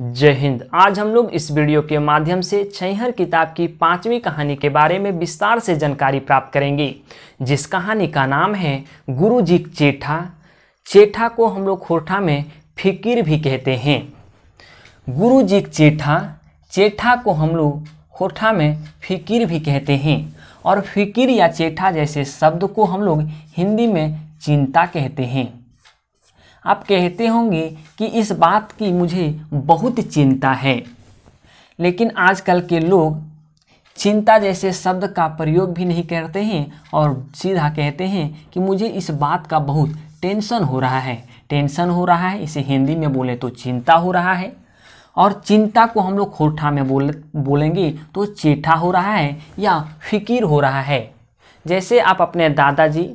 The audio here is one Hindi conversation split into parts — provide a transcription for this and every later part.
जय हिंद आज हम लोग इस वीडियो के माध्यम से छैहर किताब की पांचवी कहानी के बारे में विस्तार से जानकारी प्राप्त करेंगे जिस कहानी का नाम है गुरु जी चेठा चेठा को हम लोग खोरठा में फिकिर भी कहते हैं गुरु जी चेठा चेठा को हम लोग खोठा में फिकिर भी कहते हैं और फिकिर या चेठा जैसे शब्द को हम लोग हिंदी में चिंता कहते हैं आप कहते होंगे कि इस बात की मुझे बहुत चिंता है लेकिन आजकल के लोग चिंता जैसे शब्द का प्रयोग भी नहीं करते हैं और सीधा कहते हैं कि मुझे इस बात का बहुत टेंशन हो रहा है टेंशन हो रहा है इसे हिंदी में बोले तो चिंता हो रहा है और चिंता को हम लोग खोठा में बोल बोलेंगे तो चेठा हो रहा है या फिकिर हो रहा है जैसे आप अपने दादाजी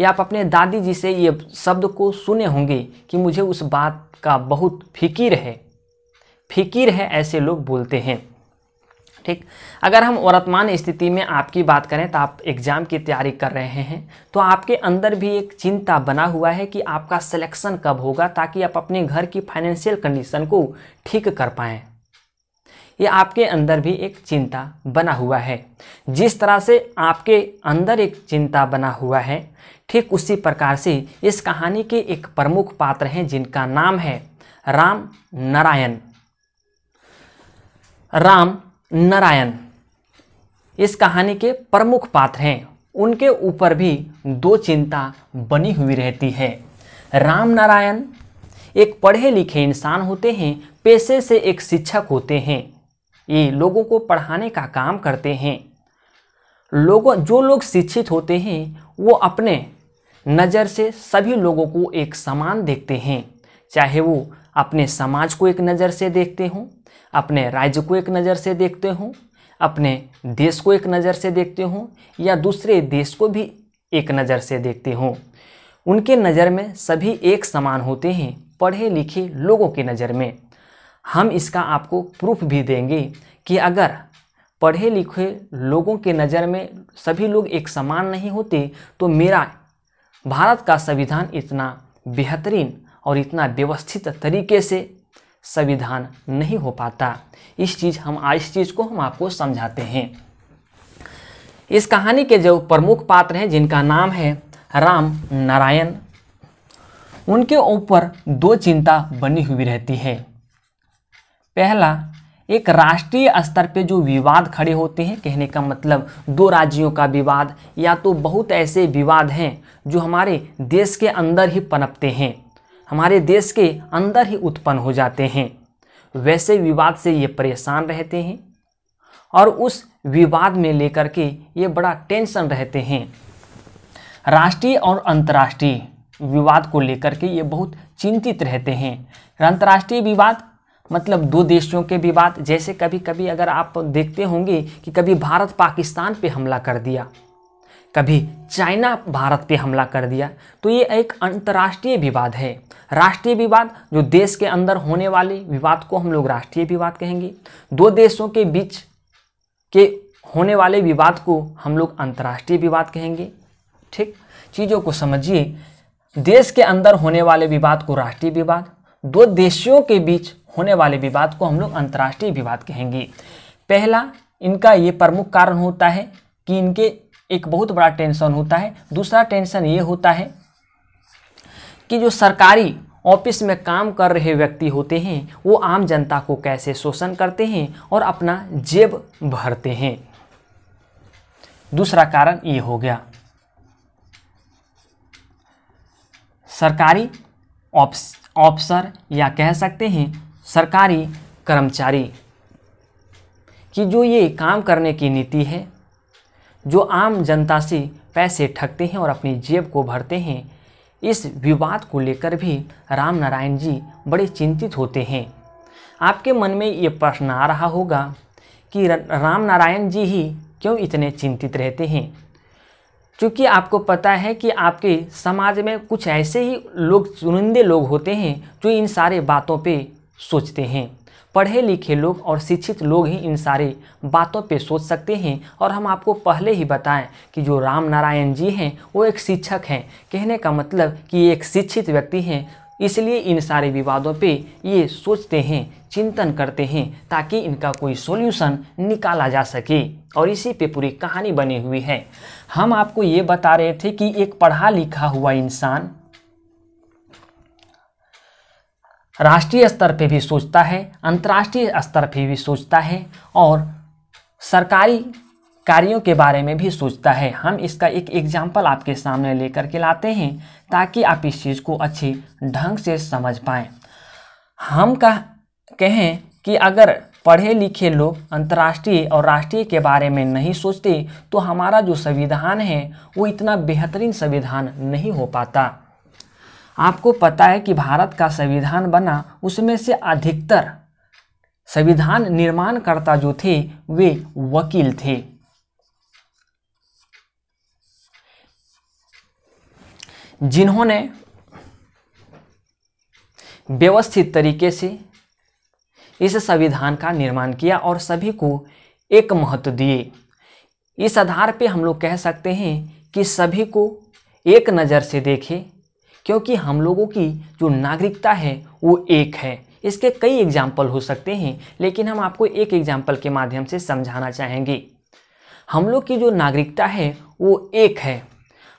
या आप अपने दादी जी से ये शब्द को सुने होंगे कि मुझे उस बात का बहुत फिकिर है फिकिर है ऐसे लोग बोलते हैं ठीक अगर हम वर्तमान स्थिति में आपकी बात करें तो आप एग्ज़ाम की तैयारी कर रहे हैं तो आपके अंदर भी एक चिंता बना हुआ है कि आपका सिलेक्शन कब होगा ताकि आप अपने घर की फाइनेंशियल कंडीशन को ठीक कर पाएँ ये आपके अंदर भी एक चिंता बना हुआ है जिस तरह से आपके अंदर एक चिंता बना हुआ है ठीक उसी प्रकार से इस कहानी के एक प्रमुख पात्र हैं जिनका नाम है राम नारायण राम नारायण इस कहानी के प्रमुख पात्र हैं उनके ऊपर भी दो चिंता बनी हुई रहती है राम नारायण एक पढ़े लिखे इंसान होते हैं पेशे से एक शिक्षक होते हैं ये लोगों को पढ़ाने का काम करते हैं लोगों जो लोग शिक्षित होते हैं वो अपने नज़र से सभी लोगों को एक समान देखते हैं चाहे वो अपने समाज को एक नज़र से देखते हों अपने राज्य को एक नज़र से देखते हों अपने देश को एक नज़र से देखते हों या दूसरे देश को भी एक नज़र से देखते हों उनके नज़र में सभी एक समान होते हैं पढ़े लिखे लोगों की नज़र में हम इसका आपको प्रूफ भी देंगे कि अगर पढ़े लिखे लोगों के नज़र में सभी लोग एक समान नहीं होते तो मेरा भारत का संविधान इतना बेहतरीन और इतना व्यवस्थित तरीके से संविधान नहीं हो पाता इस चीज़ हम आज इस चीज़ को हम आपको समझाते हैं इस कहानी के जो प्रमुख पात्र हैं जिनका नाम है राम नारायण उनके ऊपर दो चिंता बनी हुई रहती है पहला एक राष्ट्रीय स्तर पे जो विवाद खड़े होते हैं कहने का मतलब दो राज्यों का विवाद या तो बहुत ऐसे विवाद हैं जो हमारे देश के अंदर ही पनपते हैं हमारे देश के अंदर ही उत्पन्न हो जाते हैं वैसे विवाद से ये परेशान रहते हैं और उस विवाद में लेकर के ये बड़ा टेंशन रहते हैं राष्ट्रीय और अंतर्राष्ट्रीय विवाद को लेकर के ये बहुत चिंतित रहते हैं अंतर्राष्ट्रीय विवाद मतलब दो देशों के विवाद जैसे कभी कभी अगर आप देखते होंगे कि कभी भारत पाकिस्तान पे हमला कर दिया कभी चाइना भारत पे हमला कर दिया तो ये एक अंतर्राष्ट्रीय विवाद है राष्ट्रीय विवाद जो देश के अंदर होने वाले विवाद को हम लोग राष्ट्रीय विवाद कहेंगे दो देशों के बीच के होने वाले विवाद को हम लोग अंतर्राष्ट्रीय विवाद कहेंगे ठीक चीज़ों को समझिए देश के अंदर होने वाले विवाद को राष्ट्रीय विवाद दो देशों के बीच होने वाले विवाद को हम लोग अंतर्राष्ट्रीय विवाद कहेंगे पहला इनका ये प्रमुख कारण होता है कि इनके एक बहुत बड़ा टेंशन होता है दूसरा टेंशन ये होता है कि जो सरकारी ऑफिस में काम कर रहे व्यक्ति होते हैं वो आम जनता को कैसे शोषण करते हैं और अपना जेब भरते हैं दूसरा कारण ये हो गया सरकारी ऑफिसर या कह सकते हैं सरकारी कर्मचारी की जो ये काम करने की नीति है जो आम जनता से पैसे ठगते हैं और अपनी जेब को भरते हैं इस विवाद को लेकर भी राम नारायण जी बड़े चिंतित होते हैं आपके मन में ये प्रश्न आ रहा होगा कि राम नारायण जी ही क्यों इतने चिंतित रहते हैं क्योंकि आपको पता है कि आपके समाज में कुछ ऐसे ही लोग चुनिंदे लोग होते हैं जो इन सारे बातों पे सोचते हैं पढ़े लिखे लोग और शिक्षित लोग ही इन सारे बातों पे सोच सकते हैं और हम आपको पहले ही बताएं कि जो राम नारायण जी हैं वो एक शिक्षक हैं कहने का मतलब कि ये एक शिक्षित व्यक्ति हैं इसलिए इन सारे विवादों पे ये सोचते हैं चिंतन करते हैं ताकि इनका कोई सॉल्यूशन निकाला जा सके और इसी पे पूरी कहानी बनी हुई है हम आपको ये बता रहे थे कि एक पढ़ा लिखा हुआ इंसान राष्ट्रीय स्तर पे भी सोचता है अंतर्राष्ट्रीय स्तर पे भी सोचता है और सरकारी कार्यों के बारे में भी सोचता है हम इसका एक एग्जाम्पल आपके सामने लेकर के लाते हैं ताकि आप इस चीज़ को अच्छे ढंग से समझ पाएँ हम कह कहें कि अगर पढ़े लिखे लोग अंतर्राष्ट्रीय और राष्ट्रीय के बारे में नहीं सोचते तो हमारा जो संविधान है वो इतना बेहतरीन संविधान नहीं हो पाता आपको पता है कि भारत का संविधान बना उसमें से अधिकतर संविधान निर्माणकर्ता जो थे वे वकील थे जिन्होंने व्यवस्थित तरीके से इस संविधान का निर्माण किया और सभी को एक महत्व दिए इस आधार पे हम लोग कह सकते हैं कि सभी को एक नज़र से देखें क्योंकि हम लोगों की जो नागरिकता है वो एक है इसके कई एग्जाम्पल हो सकते हैं लेकिन हम आपको एक एग्जाम्पल के माध्यम से समझाना चाहेंगे हम लोग की जो नागरिकता है वो एक है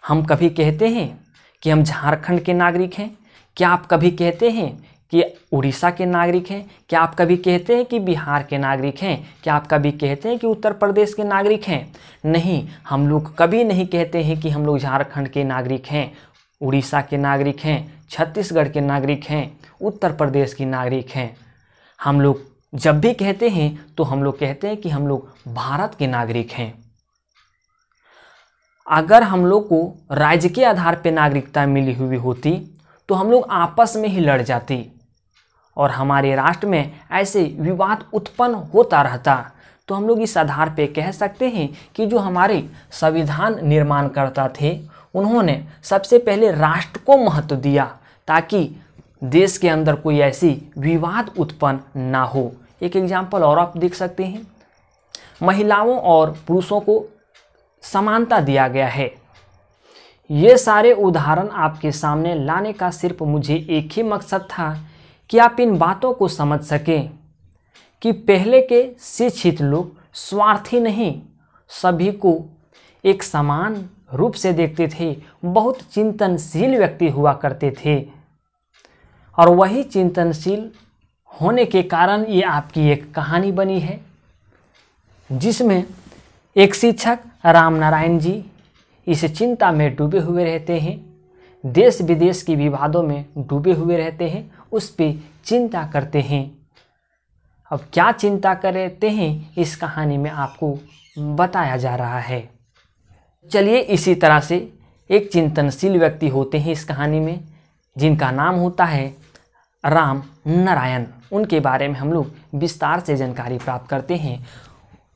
हम कभी कहते हैं कि हम झारखंड के नागरिक हैं क्या आप कभी कहते हैं कि उड़ीसा के नागरिक हैं क्या आप कभी कहते हैं कि बिहार के नागरिक हैं क्या आप कभी कहते हैं कि उत्तर प्रदेश के नागरिक हैं नहीं हम लोग कभी नहीं कहते हैं कि हम लोग झारखंड के नागरिक हैं उड़ीसा के नागरिक हैं छत्तीसगढ़ के नागरिक हैं उत्तर प्रदेश की नागरिक हैं हम लोग जब भी कहते हैं तो हम लोग कहते हैं कि हम लोग भारत के नागरिक हैं अगर हम लोग को राज्य के आधार पर नागरिकता मिली हुई होती तो हम लोग आपस में ही लड़ जाते और हमारे राष्ट्र में ऐसे विवाद उत्पन्न होता रहता तो हम लोग इस आधार पे कह सकते हैं कि जो हमारे संविधान निर्माणकर्ता थे उन्होंने सबसे पहले राष्ट्र को महत्व दिया ताकि देश के अंदर कोई ऐसी विवाद उत्पन्न ना हो एक एग्जाम्पल और आप देख सकते हैं महिलाओं और पुरुषों को समानता दिया गया है ये सारे उदाहरण आपके सामने लाने का सिर्फ मुझे एक ही मकसद था कि आप इन बातों को समझ सकें कि पहले के शिक्षित लोग स्वार्थी नहीं सभी को एक समान रूप से देखते थे बहुत चिंतनशील व्यक्ति हुआ करते थे और वही चिंतनशील होने के कारण ये आपकी एक कहानी बनी है जिसमें एक शिक्षक रामनारायण जी इस चिंता में डूबे हुए रहते हैं देश विदेश के विवादों में डूबे हुए रहते हैं उस पर चिंता करते हैं अब क्या चिंता करते हैं इस कहानी में आपको बताया जा रहा है चलिए इसी तरह से एक चिंतनशील व्यक्ति होते हैं इस कहानी में जिनका नाम होता है राम नारायण उनके बारे में हम लोग विस्तार से जानकारी प्राप्त करते हैं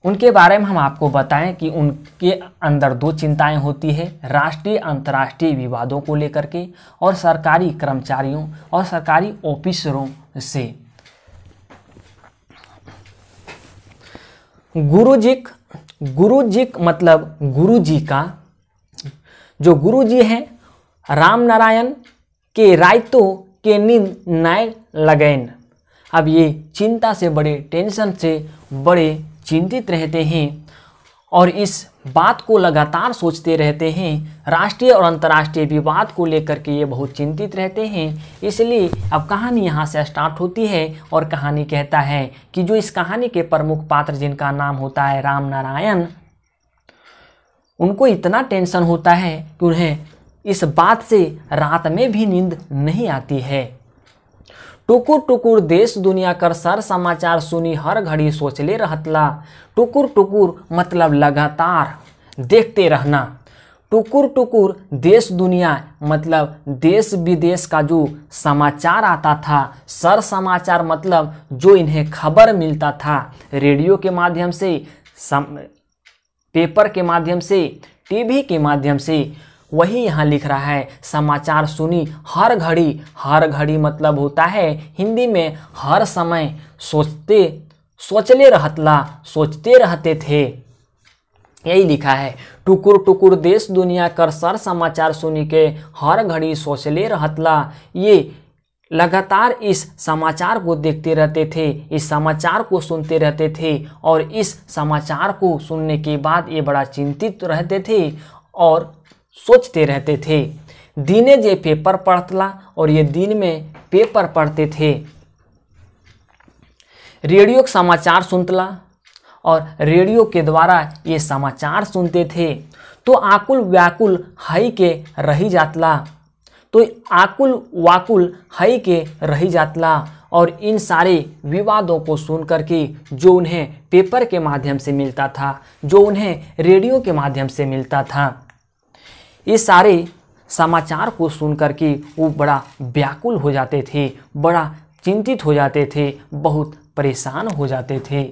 उनके बारे में हम आपको बताएं कि उनके अंदर दो चिंताएं होती है राष्ट्रीय अंतर्राष्ट्रीय विवादों को लेकर के और सरकारी कर्मचारियों और सरकारी ऑफिसरों से गुरुजीक गुरु जी मतलब गुरु जी का जो गुरु जी हैं राम नारायण के रायतो के नींद नाय लगैन अब ये चिंता से बड़े टेंशन से बड़े चिंतित रहते हैं और इस बात को लगातार सोचते रहते हैं राष्ट्रीय और अंतर्राष्ट्रीय विवाद को लेकर के ये बहुत चिंतित रहते हैं इसलिए अब कहानी यहाँ से स्टार्ट होती है और कहानी कहता है कि जो इस कहानी के प्रमुख पात्र जिनका नाम होता है राम नारायण उनको इतना टेंशन होता है कि उन्हें इस बात से रात में भी नींद नहीं आती है टुकुर टुकुर देश दुनिया कर सर समाचार सुनी हर घड़ी सोचले रहतला टुकुर टुकुर मतलब लगातार देखते रहना टुकुर टुकुर देश दुनिया मतलब देश विदेश का जो समाचार आता था सर समाचार मतलब जो इन्हें खबर मिलता था रेडियो के माध्यम से सम, पेपर के माध्यम से टीवी के माध्यम से वही यहाँ लिख रहा है समाचार सुनी हर घड़ी हर घड़ी मतलब होता है हिंदी में हर समय सोचते सोचले रहतला सोचते रहते थे यही लिखा है टुकुर टुकुर देश दुनिया कर सर समाचार सुनी के हर घड़ी सोचले रहतला ये लगातार इस समाचार को देखते रहते थे इस समाचार को सुनते रहते थे और इस समाचार को सुनने के बाद ये बड़ा चिंतित रहते थे और सोचते रहते थे दिने जे पेपर पढ़तला और ये दिन में पेपर पढ़ते थे रेडियो के समाचार सुनतला और रेडियो के द्वारा ये समाचार सुनते थे तो आकुल व्याकुल हई के रही जातला तो आकुल वाकुल हई के रही जातला और इन सारे विवादों को सुन करके जो उन्हें पेपर के माध्यम से मिलता था जो उन्हें रेडियो के माध्यम से मिलता था ये सारे समाचार को सुनकर के वो बड़ा व्याकुल हो जाते थे बड़ा चिंतित हो जाते थे बहुत परेशान हो जाते थे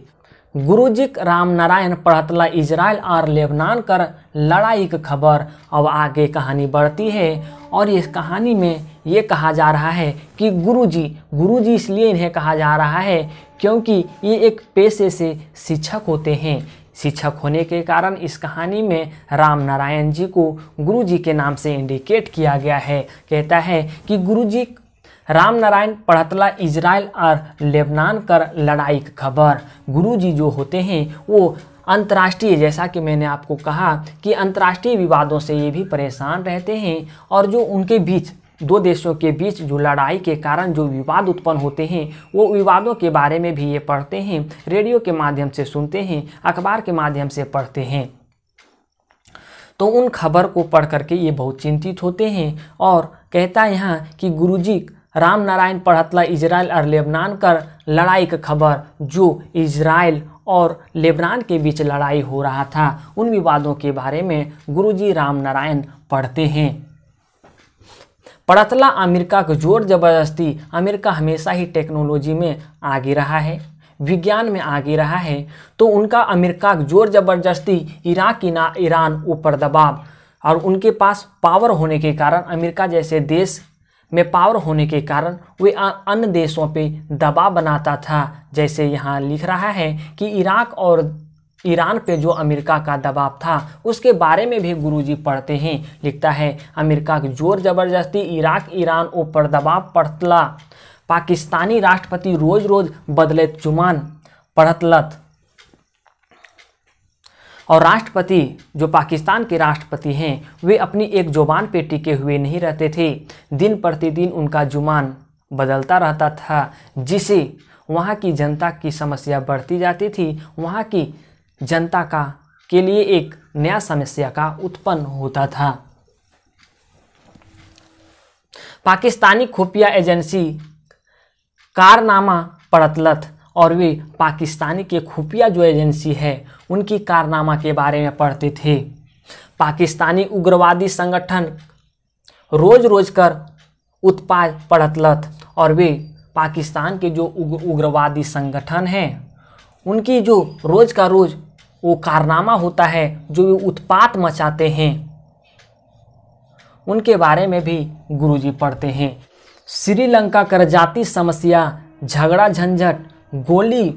गुरुजिक राम नारायण पढ़तला इजराइल और लेबनान कर लड़ाई की खबर अब आगे कहानी बढ़ती है और इस कहानी में ये कहा जा रहा है कि गुरुजी गुरुजी इसलिए इन्हें कहा जा रहा है क्योंकि ये एक पेशे से शिक्षक होते हैं शिक्षक होने के कारण इस कहानी में राम नारायण जी को गुरु जी के नाम से इंडिकेट किया गया है कहता है कि गुरु जी राम नारायण पढ़तला इजराइल और लेबनान कर लड़ाई की खबर गुरु जी जो होते हैं वो अंतर्राष्ट्रीय जैसा कि मैंने आपको कहा कि अंतर्राष्ट्रीय विवादों से ये भी परेशान रहते हैं और जो उनके बीच दो देशों के बीच जो लड़ाई के कारण जो विवाद उत्पन्न होते हैं वो विवादों के बारे में भी ये पढ़ते हैं रेडियो के माध्यम से सुनते हैं अखबार के माध्यम से पढ़ते हैं तो उन खबर को पढ़ करके ये बहुत चिंतित होते हैं और कहता यहाँ कि गुरुजी राम नारायण पढ़तला इसराइल और लेबनान कर लड़ाई का खबर जो इसराइल और लेबनान के बीच लड़ाई हो रहा था उन विवादों के बारे में गुरुजी राम नारायण पढ़ते हैं पड़तला अमेरिका को जोर जबरदस्ती अमेरिका हमेशा ही टेक्नोलॉजी में आगे रहा है विज्ञान में आगे रहा है तो उनका अमेरिका का जोर जबरदस्ती इराक ना ईरान ऊपर दबाव और उनके पास पावर होने के कारण अमेरिका जैसे देश में पावर होने के कारण वे अन्य देशों पे दबाव बनाता था जैसे यहाँ लिख रहा है कि इराक और ईरान पे जो अमेरिका का दबाव था उसके बारे में भी गुरुजी पढ़ते हैं लिखता है अमेरिका की जोर जबरदस्ती इराक ईरान ऊपर दबाव पड़तला पाकिस्तानी राष्ट्रपति रोज रोज बदले चुमान पढ़तलत और राष्ट्रपति जो पाकिस्तान के राष्ट्रपति हैं वे अपनी एक जुबान पे टिके हुए नहीं रहते थे दिन प्रतिदिन उनका जुमान बदलता रहता था जिसे वहाँ की जनता की समस्या बढ़ती जाती थी वहाँ की जनता का के लिए एक नया समस्या का उत्पन्न होता था पाकिस्तानी खुफिया एजेंसी कारनामा पड़तलत और वे पाकिस्तानी के खुफिया जो एजेंसी है उनकी कारनामा के बारे में पढ़ते थे पाकिस्तानी उग्रवादी संगठन रोज रोज कर उत्पाद पड़तलत और वे पाकिस्तान के जो उग्रवादी संगठन हैं उनकी जो रोज का रोज वो कारनामा होता है जो वे उत्पात मचाते हैं उनके बारे में भी गुरुजी पढ़ते हैं श्रीलंका कर जाति समस्या झगड़ा झंझट गोली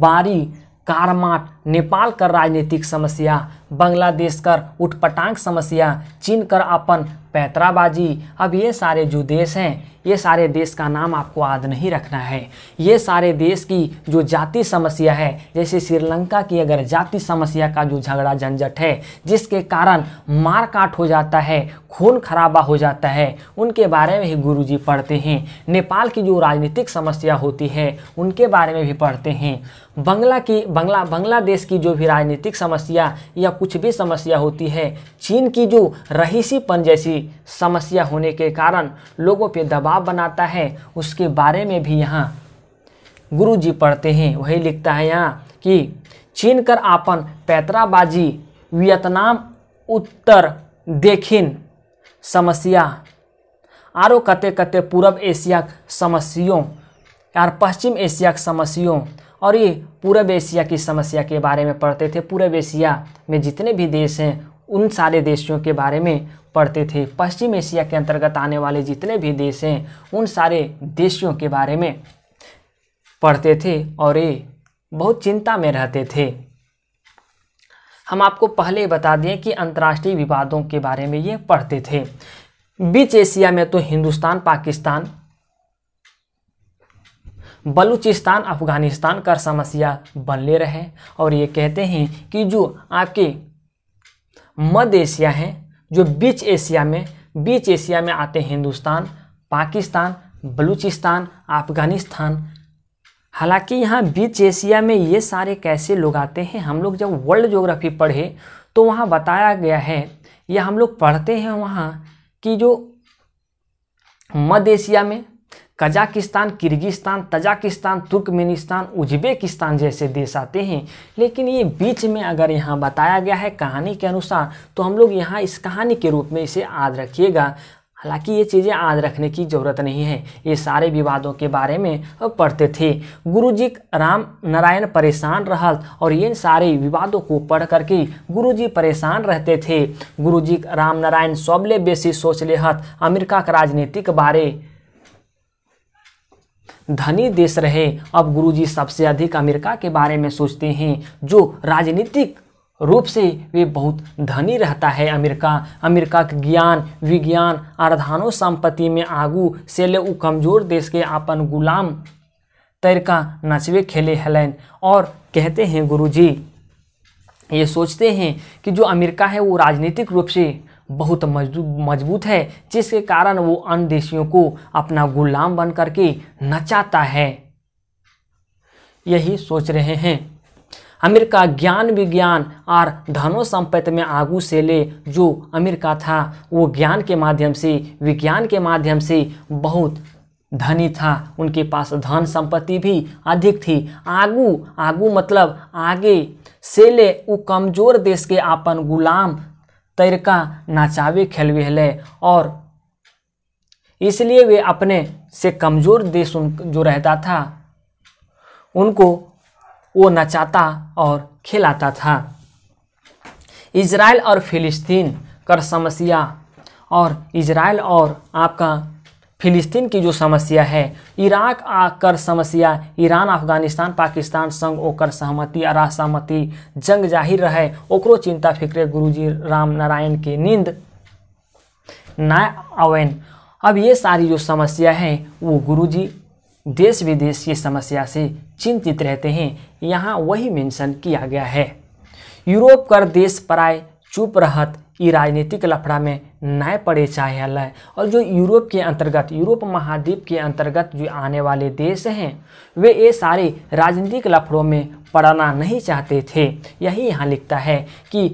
बारी कारमाट नेपाल कर राजनीतिक समस्या बांग्लादेश कर उठपटांग समस्या चीन कर अपन पैतराबाजी अब ये सारे जो देश हैं ये सारे देश का नाम आपको याद नहीं रखना है ये सारे देश की जो जाति समस्या है जैसे श्रीलंका की अगर जाति समस्या का जो झगड़ा झंझट है जिसके कारण मार काट हो जाता है खून खराबा हो जाता है उनके बारे में ही गुरुजी पढ़ते हैं नेपाल की जो राजनीतिक समस्या होती है उनके बारे में भी पढ़ते हैं बंगला की बंगला बांग्लादेश की जो भी राजनीतिक समस्या या कुछ भी समस्या होती है चीन की जो रहीसीपन जैसी समस्या होने के कारण लोगों पे दबाव बनाता है उसके बारे में भी यहाँ गुरु जी पढ़ते हैं वही लिखता है यहाँ कि चीन कर आपन पैतराबाजी वियतनाम उत्तर देखिन समस्या आरो कते कते पूर्व एशिया समस्याओं और पश्चिम एशिया समस्याओं और ये पूरब एशिया की समस्या के बारे में पढ़ते थे पूरब एशिया में जितने भी देश हैं उन सारे देशों के बारे में पढ़ते थे पश्चिम एशिया के अंतर्गत आने वाले जितने भी देश हैं उन सारे देशों के बारे में पढ़ते थे और ये बहुत चिंता में रहते थे हम आपको पहले बता दें कि अंतर्राष्ट्रीय विवादों के बारे में ये पढ़ते थे बीच एशिया में तो हिंदुस्तान पाकिस्तान बलूचिस्तान अफ़गानिस्तान का समस्या ले रहे और ये कहते हैं कि जो आपके मध्य एशिया हैं जो बीच एशिया में बीच एशिया में आते हिंदुस्तान पाकिस्तान बलूचिस्तान अफ़गानिस्तान हालांकि यहाँ बीच एशिया में ये सारे कैसे लोग आते हैं हम लोग जब वर्ल्ड जोग्राफी पढ़े तो वहाँ बताया गया है या हम लोग पढ़ते हैं वहाँ कि जो मध्य एशिया में Kazakhstan Kyrgyzstan Tajikistan Turkmenistan Uzbekistan जैसे देश आते हैं लेकिन ये बीच में अगर यहाँ बताया गया है कहानी के अनुसार तो हम लोग यहाँ इस कहानी के रूप में इसे याद रखिएगा हालांकि ये चीज़ें याद रखने की ज़रूरत नहीं है ये सारे विवादों के बारे में पढ़ते थे गुरुजी राम नारायण परेशान रहल और इन सारे विवादों को पढ़ करके गुरुजी परेशान रहते थे गुरुजी राम नारायण सबले बेसी सोच लेहत अमेरिका के राजनीतिक बारे धनी देश रहे अब गुरुजी सबसे अधिक अमेरिका के बारे में सोचते हैं जो राजनीतिक रूप से वे बहुत धनी रहता है अमेरिका अमेरिका के ज्ञान विज्ञान अर्धानो संपत्ति में आगू से ले कमजोर देश के अपन गुलाम तैरका नचवे खेले हलन और कहते हैं गुरुजी ये सोचते हैं कि जो अमेरिका है वो राजनीतिक रूप से बहुत मजबूत है जिसके कारण वो अन्य देशियों को अपना गुलाम बन करके नचाता है यही सोच रहे हैं अमेरिका ज्ञान विज्ञान और धनो संपत्ति में आगू से ले जो अमेरिका था वो ज्ञान के माध्यम से विज्ञान के माध्यम से बहुत धनी था उनके पास धन संपत्ति भी अधिक थी आगू आगू मतलब आगे से ले वो कमज़ोर देश के अपन गुलाम तैरका नाचावे खेलवे हले और इसलिए वे अपने से कमज़ोर देश उन जो रहता था उनको वो नचाता और खिलाता था इसराइल और फिलिस्तीन कर समस्या और इसराइल और आपका फिलिस्तीन की जो समस्या है इराक आकर समस्या ईरान अफगानिस्तान पाकिस्तान संग ओकर सहमति अरासहमति जंग जाहिर रहे ओकरो चिंता फिक्रे गुरुजी राम नारायण के नींद ना अवैन अब ये सारी जो समस्या है वो गुरुजी देश विदेश की समस्या से चिंतित रहते हैं यहाँ वही मेंशन किया गया है यूरोप कर देश पराय चुप रहत ई राजनीतिक लफड़ा में नए पड़े चाहे लय और जो यूरोप के अंतर्गत यूरोप महाद्वीप के अंतर्गत जो आने वाले देश हैं वे ये सारे राजनीतिक लफड़ों में पड़ना नहीं चाहते थे यही यहाँ लिखता है कि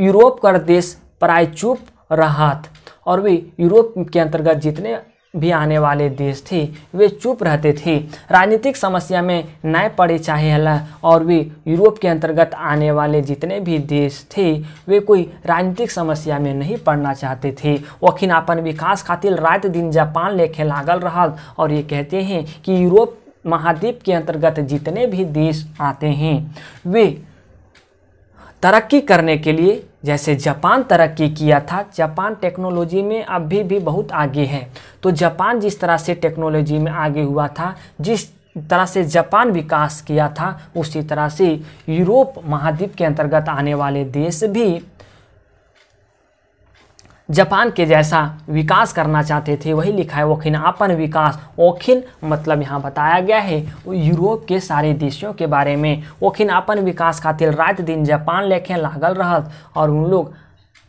यूरोप कर देश प्राय चुप रहत और वे यूरोप के अंतर्गत जितने भी आने वाले देश थे वे चुप रहते थे राजनीतिक समस्या में नए पड़े चाहे हला और वे यूरोप के अंतर्गत आने वाले जितने भी देश थे वे कोई राजनीतिक समस्या में नहीं पड़ना चाहते थे वकीन अपन विकास खातिर रात दिन जापान लेखे लागल रहा और ये कहते हैं कि यूरोप महाद्वीप के अंतर्गत जितने भी देश आते हैं वे तरक्की करने के लिए जैसे जापान तरक्की किया था जापान टेक्नोलॉजी में अभी भी बहुत आगे है तो जापान जिस तरह से टेक्नोलॉजी में आगे हुआ था जिस तरह से जापान विकास किया था उसी तरह से यूरोप महाद्वीप के अंतर्गत आने वाले देश भी जापान के जैसा विकास करना चाहते थे वही लिखा है ओखिन अपन विकास ओखिन मतलब यहाँ बताया गया है यूरोप के सारे देशों के बारे में ओखिन अपन विकास खातिर रात दिन जापान लेखे लागल रहत और उन लोग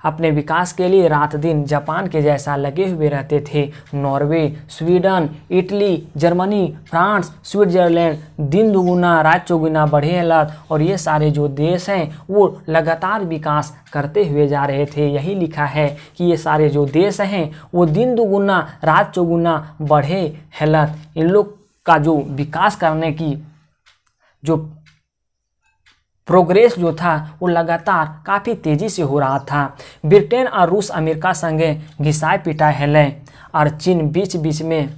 अपने विकास के लिए रात दिन जापान के जैसा लगे हुए रहते थे Norway Sweden Italy Germany France Switzerland दिन दुगुना रात चौगुना बढ़े हालत और ये सारे जो देश हैं वो लगातार विकास करते हुए जा रहे थे यही लिखा है कि ये सारे जो देश हैं वो दिन दुगुना रात चौगुना बढ़े हालत इन लोग का जो विकास करने की जो प्रोग्रेस जो था वो लगातार काफ़ी तेज़ी से हो रहा था ब्रिटेन और रूस अमेरिका संगे घिसाए पिटाए हेले और चीन बीच बीच में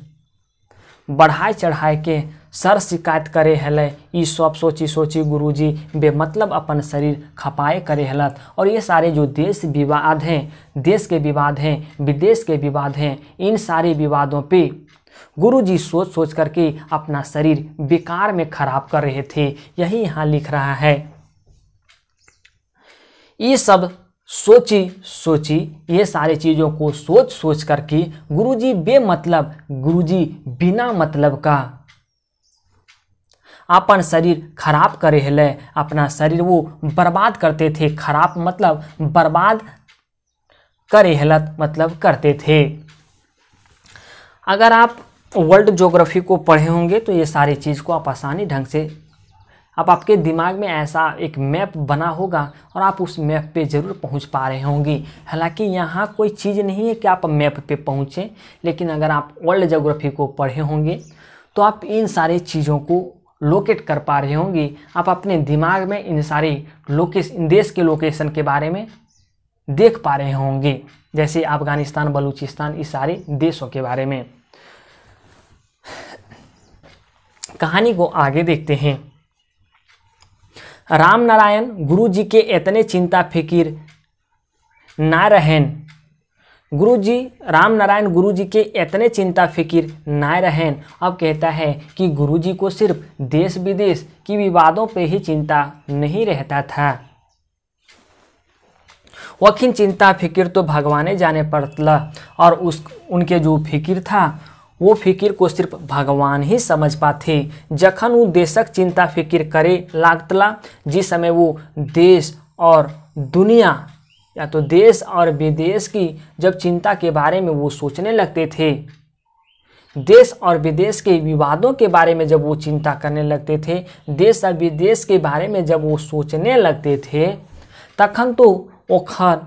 बढ़ाई चढ़ाई के सर शिकायत करे हेले ये सब सोची सोची गुरुजी बेमतलब अपन शरीर खपाए करे हलत और ये सारे जो देश विवाद हैं देश के विवाद हैं विदेश के विवाद हैं इन सारे विवादों पे गुरुजी सोच सोच करके अपना शरीर बेकार में खराब कर रहे थे यही यहाँ लिख रहा है ये सब सोची सोची ये सारी चीज़ों को सोच सोच करके गुरुजी बेमतलब गुरुजी बिना मतलब का अपन शरीर खराब करे हेल अपना शरीर वो बर्बाद करते थे खराब मतलब बर्बाद करे हलत मतलब करते थे अगर आप वर्ल्ड जोग्राफी को पढ़े होंगे तो ये सारी चीज़ को आप आसानी ढंग से अब आपके दिमाग में ऐसा एक मैप बना होगा और आप उस मैप पे ज़रूर पहुंच पा रहे होंगे हालांकि यहाँ कोई चीज़ नहीं है कि आप मैप पे पहुँचें लेकिन अगर आप वर्ल्ड जोग्राफी को पढ़े होंगे तो आप इन सारी चीज़ों को लोकेट कर पा रहे होंगे आप अपने दिमाग में इन सारे लोकेश इन देश के लोकेशन के बारे में देख पा रहे होंगे जैसे अफगानिस्तान बलूचिस्तान इस सारे देशों के बारे में कहानी को आगे देखते हैं राम नारायण गुरु जी के इतने चिंता फिकिर ना रहन गुरु जी राम नारायण गुरु जी के इतने चिंता फिकिर ना रहन अब कहता है कि गुरु जी को सिर्फ देश विदेश की विवादों पे ही चिंता नहीं रहता था वकीन चिंता फिकिर तो भगवाने जाने पड़ला और उस उनके जो फिकिर था वो फिकिर को सिर्फ भगवान ही समझ पाते जखन वो देशक चिंता फिकिर करे लागतला जिस समय वो देश और दुनिया या तो देश और विदेश की जब चिंता के बारे में वो सोचने लगते थे देश और विदेश के विवादों के बारे में जब वो चिंता करने लगते थे देश और विदेश के बारे में जब वो सोचने लगते थे तखन तो ओखर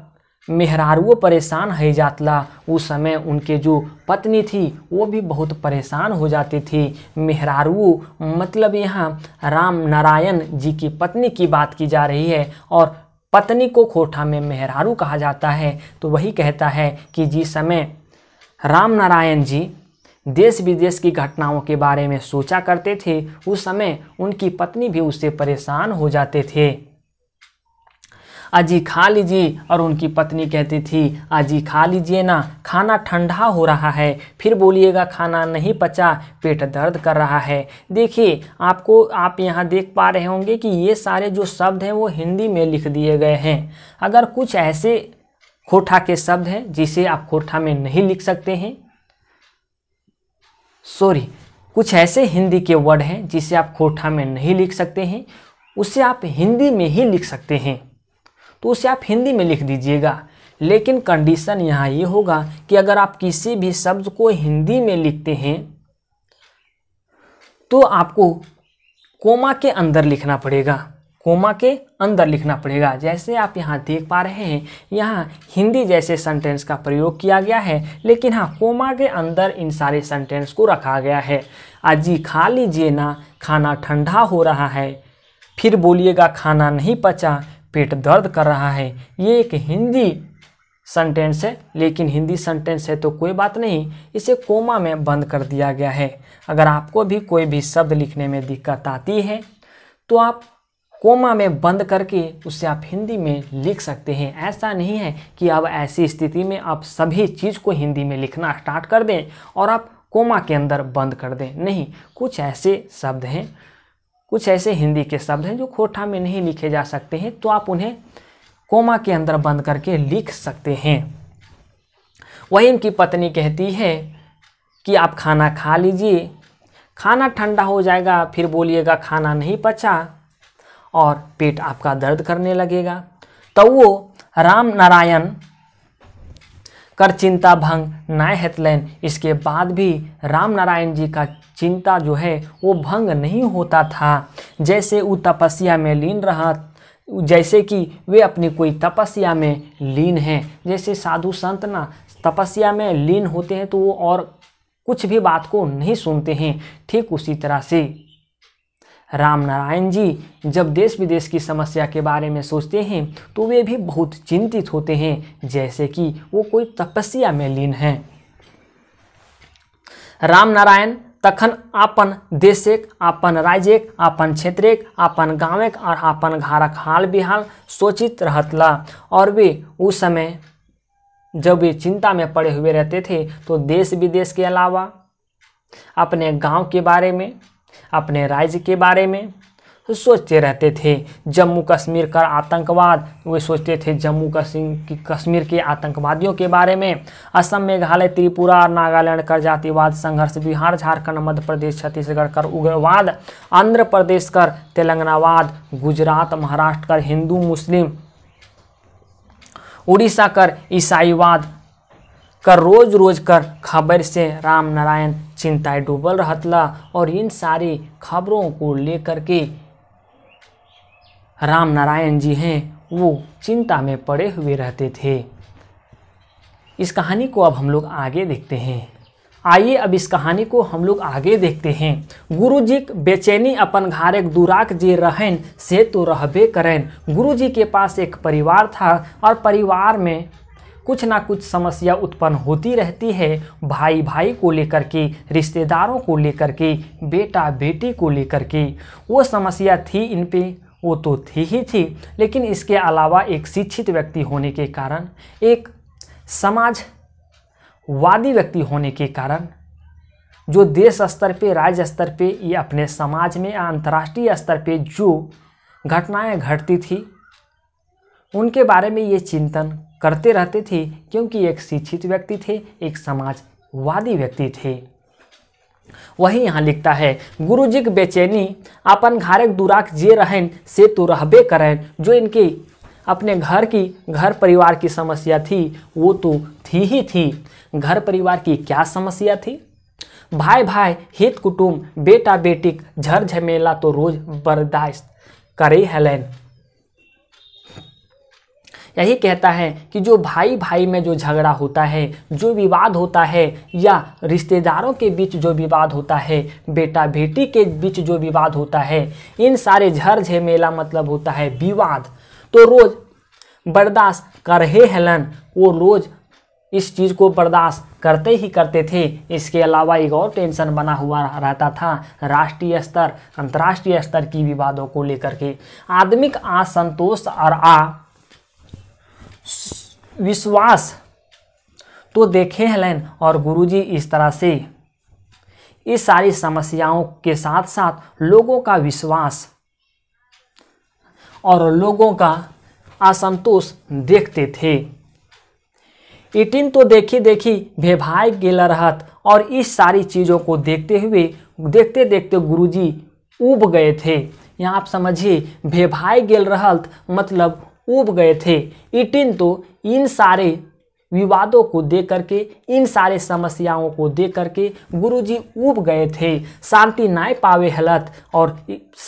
मेहरारुओ परेशान है जातला उस समय उनके जो पत्नी थी वो भी बहुत परेशान हो जाती थी मेहरारुओ मतलब यहाँ राम नारायण जी की पत्नी की बात की जा रही है और पत्नी को खोठा में मेहरारू कहा जाता है तो वही कहता है कि जिस समय राम नारायण जी देश विदेश की घटनाओं के बारे में सोचा करते थे उस समय उनकी पत्नी भी उससे परेशान हो जाते थे अजी खा लीजिए और उनकी पत्नी कहती थी आजी खा लीजिए ना खाना ठंडा हो रहा है फिर बोलिएगा खाना नहीं पचा पेट दर्द कर रहा है देखिए आपको आप यहाँ देख पा रहे होंगे कि ये सारे जो शब्द हैं वो हिंदी में लिख दिए गए हैं अगर कुछ ऐसे खोठा के शब्द हैं जिसे आप खोठा में नहीं लिख सकते हैं सॉरी कुछ ऐसे हिंदी के वर्ड हैं जिसे आप खोठा में नहीं लिख सकते हैं उसे आप हिंदी में ही लिख सकते हैं तो उसे आप हिंदी में लिख दीजिएगा लेकिन कंडीशन यहाँ ये होगा कि अगर आप किसी भी शब्द को हिंदी में लिखते हैं तो आपको कोमा के अंदर लिखना पड़ेगा कोमा के अंदर लिखना पड़ेगा जैसे आप यहाँ देख पा रहे हैं यहाँ हिंदी जैसे सेंटेंस का प्रयोग किया गया है लेकिन हाँ कोमा के अंदर इन सारे सेंटेंस को रखा गया है आजी खा लीजिए ना खाना ठंडा हो रहा है फिर बोलिएगा खाना नहीं पचा पेट दर्द कर रहा है ये एक हिंदी सेंटेंस है लेकिन हिंदी सेंटेंस है तो कोई बात नहीं इसे कोमा में बंद कर दिया गया है अगर आपको भी कोई भी शब्द लिखने में दिक्कत आती है तो आप कोमा में बंद करके उसे आप हिंदी में लिख सकते हैं ऐसा नहीं है कि अब ऐसी स्थिति में आप सभी चीज़ को हिंदी में लिखना स्टार्ट कर दें और आप कोमा के अंदर बंद कर दें नहीं कुछ ऐसे शब्द हैं कुछ ऐसे हिंदी के शब्द हैं जो खोटा में नहीं लिखे जा सकते हैं तो आप उन्हें कोमा के अंदर बंद करके लिख सकते हैं वही इनकी पत्नी कहती है कि आप खाना खा लीजिए खाना ठंडा हो जाएगा फिर बोलिएगा खाना नहीं पचा और पेट आपका दर्द करने लगेगा तो वो राम नारायण कर चिंता भंग नाय हेतलैन इसके बाद भी राम नारायण जी का चिंता जो है वो भंग नहीं होता था जैसे वो तपस्या में लीन रहा जैसे कि वे अपनी कोई तपस्या में लीन हैं जैसे साधु संत ना तपस्या में लीन होते हैं तो वो और कुछ भी बात को नहीं सुनते हैं ठीक उसी तरह से राम नारायण जी जब देश विदेश की समस्या के बारे में सोचते हैं तो वे भी बहुत चिंतित होते हैं जैसे कि वो कोई तपस्या में लीन हैं राम नारायण तखन अपन देशक अपन राज्यक अपन क्षेत्रक अपन गाँवक और अपन घरक हाल बिहाल सोचित रहतला और भी उस समय जब वे चिंता में पड़े हुए रहते थे तो देश विदेश के अलावा अपने गांव के बारे में अपने राज्य के बारे में सोचते रहते थे जम्मू कश्मीर का आतंकवाद वे सोचते थे जम्मू कश्मीर कश्मीर के आतंकवादियों के बारे में असम मेघालय त्रिपुरा और नागालैंड का जातिवाद संघर्ष बिहार झारखंड मध्य प्रदेश छत्तीसगढ़ कर उग्रवाद आंध्र प्रदेश कर तेलंगानावाद गुजरात महाराष्ट्र कर हिंदू मुस्लिम उड़ीसा कर ईसाईवाद कर रोज रोज कर खबर से राम नारायण चिंताएं डूबल रहतला और इन सारी खबरों को लेकर के राम नारायण जी हैं वो चिंता में पड़े हुए रहते थे इस कहानी को अब हम लोग आगे देखते हैं आइए अब इस कहानी को हम लोग आगे देखते हैं गुरु जी बेचैनी अपन घर एक दुराक जे रहन से तो रहबे करें गुरु जी के पास एक परिवार था और परिवार में कुछ ना कुछ समस्या उत्पन्न होती रहती है भाई भाई को लेकर के रिश्तेदारों को लेकर के बेटा बेटी को लेकर के वो समस्या थी इन पे वो तो थी ही थी लेकिन इसके अलावा एक शिक्षित व्यक्ति होने के कारण एक समाजवादी व्यक्ति होने के कारण जो देश स्तर पे राज्य स्तर पे ये अपने समाज में या अंतर्राष्ट्रीय स्तर पे जो घटनाएं घटती थी उनके बारे में ये चिंतन करते रहते थे क्योंकि एक शिक्षित व्यक्ति थे एक समाजवादी व्यक्ति थे वही यहाँ लिखता है गुरुजीक बेचैनी अपन घरक दुराक जे रहन से तो रहबे करें जो इनके अपने घर की घर परिवार की समस्या थी वो तो थी ही थी घर परिवार की क्या समस्या थी भाई भाई हित कुटुम्ब बेटा बेटिक झर झमेला तो रोज बर्दाश्त करे हलन यही कहता है कि जो भाई भाई में जो झगड़ा होता है जो विवाद होता है या रिश्तेदारों के बीच जो विवाद होता है बेटा बेटी के बीच जो विवाद होता है इन सारे झर झेमेला मतलब होता है विवाद तो रोज़ बर्दाश्त कर हे हेलन वो रोज़ इस चीज़ को बर्दाश्त करते ही करते थे इसके अलावा एक और टेंशन बना हुआ रहता था राष्ट्रीय स्तर अंतर्राष्ट्रीय स्तर की विवादों को लेकर के आदमिक असंतोष और आ विश्वास तो देखे हलन और गुरुजी इस तरह से इस सारी समस्याओं के साथ साथ लोगों का विश्वास और लोगों का असंतोष देखते थे इटिन तो देखी देखी भेभाई गेल रहत और इस सारी चीज़ों को देखते हुए देखते देखते गुरुजी उब गए थे यहाँ आप समझिए भेभाई गेल रहत मतलब ऊब गए थे इटिन तो इन सारे विवादों को देख करके इन सारे समस्याओं को देख करके गुरुजी ऊब गए थे शांति ना पावे हलत और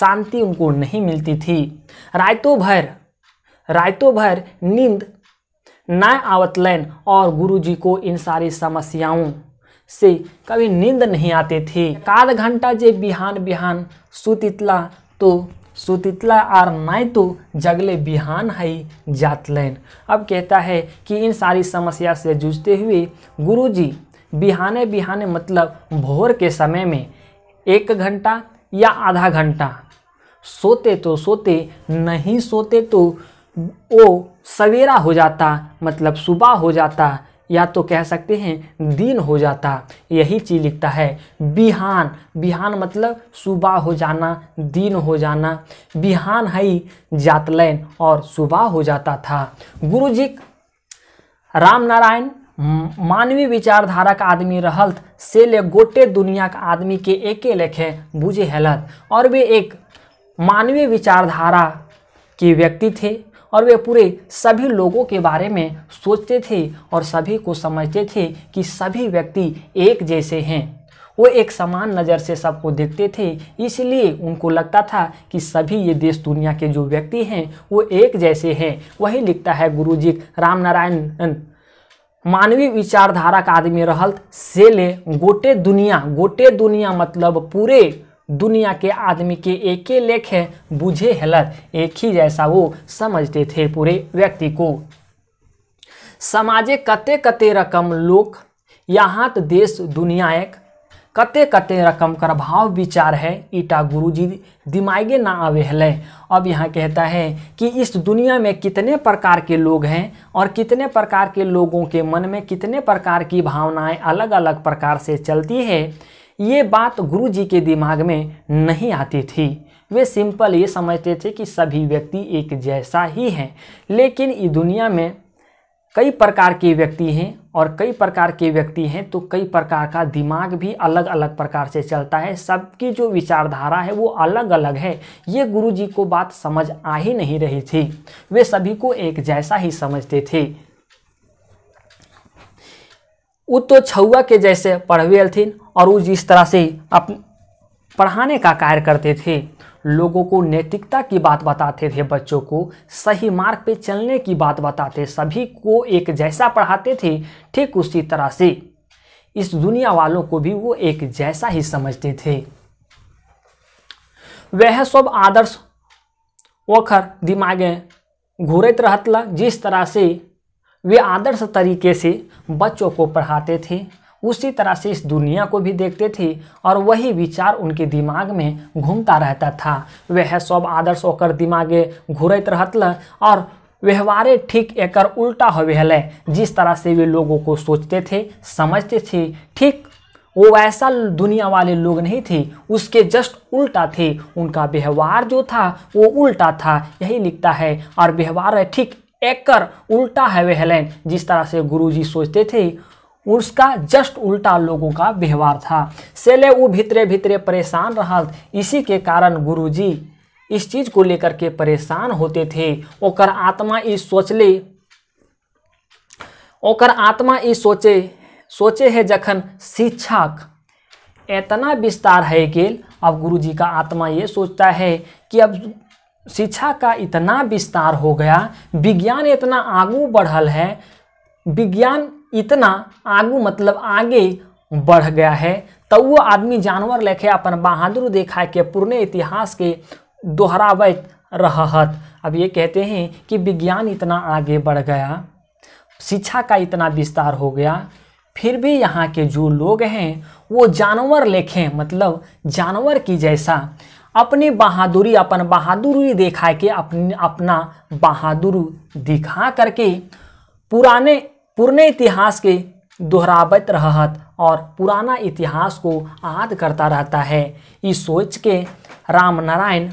शांति उनको नहीं मिलती थी रायतों भर रायतों भर नींद ना आवतलैन और गुरुजी को इन सारी समस्याओं से कभी नींद नहीं आती थी काद घंटा जे बिहान बिहान सुतितला तो सुतितला आर तो जगले बिहान है जातलैन अब कहता है कि इन सारी समस्या से जूझते हुए गुरुजी बिहाने बिहाने मतलब भोर के समय में एक घंटा या आधा घंटा सोते तो सोते नहीं सोते तो वो सवेरा हो जाता मतलब सुबह हो जाता या तो कह सकते हैं दिन हो जाता यही चीज़ लिखता है बिहान बिहान मतलब सुबह हो जाना दिन हो जाना बिहान है जातलैन और सुबह हो जाता था गुरु जी राम नारायण मानवीय विचारधारा का आदमी रहल से ले गोटे दुनिया का आदमी के एके लेखे बुझे हेलत और वे एक मानवीय विचारधारा के व्यक्ति थे और वे पूरे सभी लोगों के बारे में सोचते थे और सभी को समझते थे कि सभी व्यक्ति एक जैसे हैं वो एक समान नज़र से सबको देखते थे इसलिए उनको लगता था कि सभी ये देश दुनिया के जो व्यक्ति हैं वो एक जैसे हैं वही लिखता है गुरुजी जी रामनारायण मानवीय विचारधारा का आदमी रहल से ले गोटे दुनिया गोटे दुनिया मतलब पूरे दुनिया के आदमी के एक ही लेखे बुझे हेलत एक ही जैसा वो समझते थे पूरे व्यक्ति को समाजे कते कते रकम लोक यहाँ तो देश दुनिया एक कते कते रकम कर भाव विचार है ईटा गुरु जी दिमागे ना आवे हल अब यहाँ कहता है कि इस दुनिया में कितने प्रकार के लोग हैं और कितने प्रकार के लोगों के मन में कितने प्रकार की भावनाएं अलग अलग प्रकार से चलती है ये बात गुरु जी के दिमाग में नहीं आती थी वे सिंपल ये समझते थे कि सभी व्यक्ति एक जैसा ही हैं लेकिन इस दुनिया में कई प्रकार के व्यक्ति हैं और कई प्रकार के व्यक्ति हैं तो कई प्रकार का दिमाग भी अलग अलग प्रकार से चलता है सबकी जो विचारधारा है वो अलग अलग है ये गुरु जी को बात समझ आ ही नहीं रही थी वे सभी को एक जैसा ही समझते थे वो तो छुआ के जैसे पढ़वे थीन और वो जिस तरह से अप पढ़ाने का कार्य करते थे लोगों को नैतिकता की बात बताते थे बच्चों को सही मार्ग पे चलने की बात बताते सभी को एक जैसा पढ़ाते थे ठीक उसी तरह से इस दुनिया वालों को भी वो एक जैसा ही समझते थे वह सब आदर्श वखर दिमागें घूरत रहतला जिस तरह से वे आदर्श तरीके से बच्चों को पढ़ाते थे उसी तरह से इस दुनिया को भी देखते थे और वही विचार उनके दिमाग में घूमता रहता था वह सब आदर्श होकर दिमागे घूरत रहतल और व्यवहारे ठीक एक उल्टा हो होवे जिस तरह से वे लोगों को सोचते थे समझते थे ठीक वो वैसा दुनिया वाले लोग नहीं थे उसके जस्ट उल्टा थे उनका व्यवहार जो था वो उल्टा था यही लिखता है और व्यवहार ठीक एकर उल्टा है वे हेलैन जिस तरह से गुरुजी सोचते थे उसका जस्ट उल्टा लोगों का व्यवहार था सेले वो भितरे भितरे परेशान रहा इसी के कारण गुरुजी इस चीज को लेकर के परेशान होते थे ओकर आत्मा इस सोचले ओकर आत्मा इस सोचे सोचे है जखन शिक्षक इतना विस्तार है कि अब गुरुजी का आत्मा ये सोचता है कि अब शिक्षा का इतना विस्तार हो गया विज्ञान इतना आगू बढ़ल है विज्ञान इतना आगू मतलब आगे बढ़ गया है तो वो आदमी जानवर लेके अपन बहादुर देखा के पुराने इतिहास के दोहरावत रहत अब ये कहते हैं कि विज्ञान इतना आगे बढ़ गया शिक्षा का इतना विस्तार हो गया फिर भी यहाँ के जो लोग हैं वो जानवर लेखें मतलब जानवर की जैसा अपनी बहादुरी अपन बहादुरी दिखा के अपने अपना बहादुर दिखा करके पुराने पुराने इतिहास के दोहराबत रहत और पुराना इतिहास को याद करता रहता है इस सोच के राम नारायण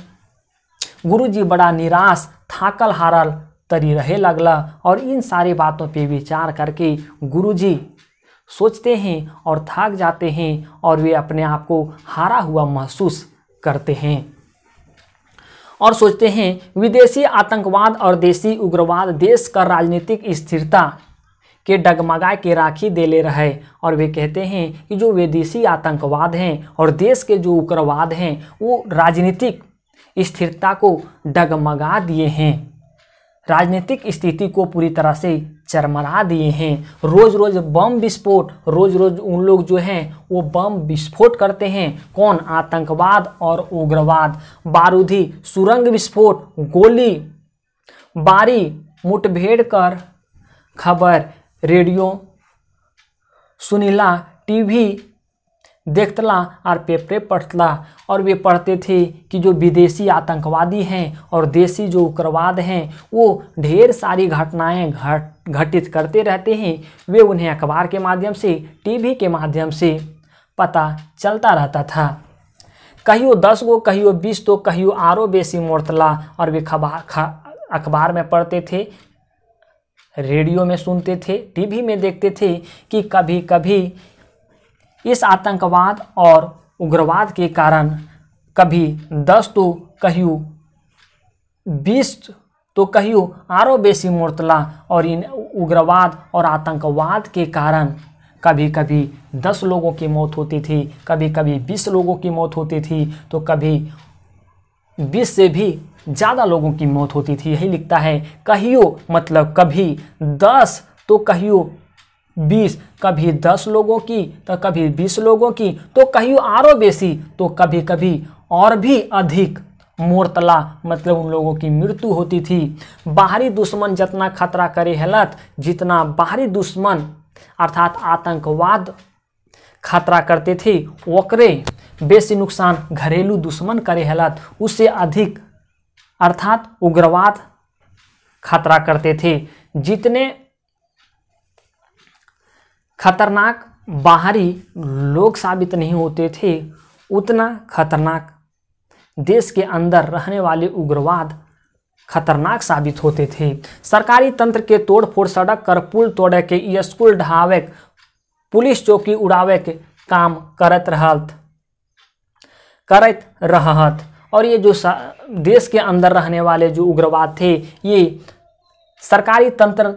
गुरु जी बड़ा निराश थाकल हारल तरी रहे लगला और इन सारी बातों पे विचार करके गुरु जी सोचते हैं और थक जाते हैं और वे अपने आप को हारा हुआ महसूस करते हैं और सोचते हैं विदेशी आतंकवाद और देशी उग्रवाद देश का राजनीतिक स्थिरता के डगमगा के राखी दे ले रहे और वे कहते हैं कि जो विदेशी आतंकवाद हैं और देश के जो उग्रवाद हैं वो राजनीतिक स्थिरता को डगमगा दिए हैं राजनीतिक स्थिति को पूरी तरह से चरमरा दिए हैं रोज़ रोज़ बम विस्फोट रोज़ रोज़ उन लोग जो हैं वो बम विस्फोट करते हैं कौन आतंकवाद और उग्रवाद बारूदी सुरंग विस्फोट गोली बारी मुठभेड़ कर खबर रेडियो सुनीला टीवी देखतला और पेपरे पढ़तला और वे पढ़ते थे कि जो विदेशी आतंकवादी हैं और देशी जो उग्रवाद हैं वो ढेर सारी घटनाएं घट घटित करते रहते हैं वे उन्हें अखबार के माध्यम से टीवी के माध्यम से पता चलता रहता था कहियो दस गो कहियो बीस तो कहियो आरो बेसी मोड़तला और वे खबर अखबार में पढ़ते थे रेडियो में सुनते थे टीवी में देखते थे कि कभी कभी इस आतंकवाद और उग्रवाद के कारण कभी दस तो कहियो बीस तो कहियो आरो बेसी मुर्तला और इन उग्रवाद और आतंकवाद के कारण कभी कभी दस लोगों की मौत होती थी कभी कभी बीस लोगों की मौत होती थी तो कभी बीस से भी ज़्यादा लोगों की मौत होती थी यही लिखता है कहियो मतलब कभी दस तो कहियो बीस कभी दस लोगों की तो कभी बीस लोगों की तो कहीं आरो बेसी तो कभी कभी और भी अधिक मोरतला मतलब उन लोगों की मृत्यु होती थी बाहरी दुश्मन जितना खतरा करे हेलत जितना बाहरी दुश्मन अर्थात आतंकवाद खतरा करते थे ओकरे बेसी नुकसान घरेलू दुश्मन करे हेलत उससे अधिक अर्थात उग्रवाद खतरा करते थे जितने खतरनाक बाहरी लोग साबित नहीं होते थे उतना खतरनाक देश के अंदर रहने वाले उग्रवाद खतरनाक साबित होते थे सरकारी तंत्र के तोड़फोड़ सड़क कर पुल तोड़े के स्कूल ढहावे पुलिस चौकी उड़ावे के काम करत रहत करत रहत और ये जो देश के अंदर रहने वाले जो उग्रवाद थे ये सरकारी तंत्र